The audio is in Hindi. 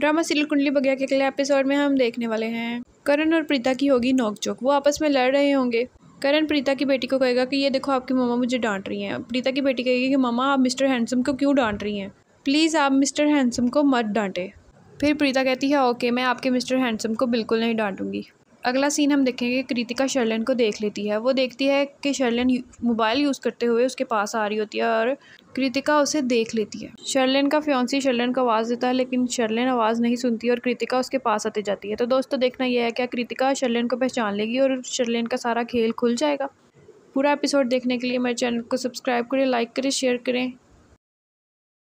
ड्रामा सीरियल कुंडली बगिया के अगले एपिसोड में हम देखने वाले हैं करण और प्रीता की होगी नोकझोंक वो आपस में लड़ रहे होंगे करण प्रीता की बेटी को कहेगा कि ये देखो आपकी ममा मुझे डांट रही हैं प्रीता की बेटी कहेगी कि ममा आप मिस्टर हैंडसम को क्यों डांट रही हैं प्लीज़ आप मिस्टर हैंडसम को मत डांटे फिर प्रीता कहती है ओके मैं आपके मिस्टर हैंडसम को बिल्कुल नहीं डांटूंगी अगला सीन हम देखेंगे कृतिका शर्लन को देख लेती है वो देखती है कि शर्लन मोबाइल यूज़ करते हुए उसके पास आ रही होती है और कृतिका उसे देख लेती है शर्लन का फ्योंसी शर्लन को आवाज़ देता है लेकिन शर्लन आवाज़ नहीं सुनती और कृतिका उसके पास आते जाती है तो दोस्तों देखना यह है क्या कृतिका शर्लन को पहचान लेगी और शर्लन का सारा खेल खुल जाएगा पूरा एपिसोड देखने के लिए मेरे चैनल को सब्सक्राइब करें लाइक करें शेयर करें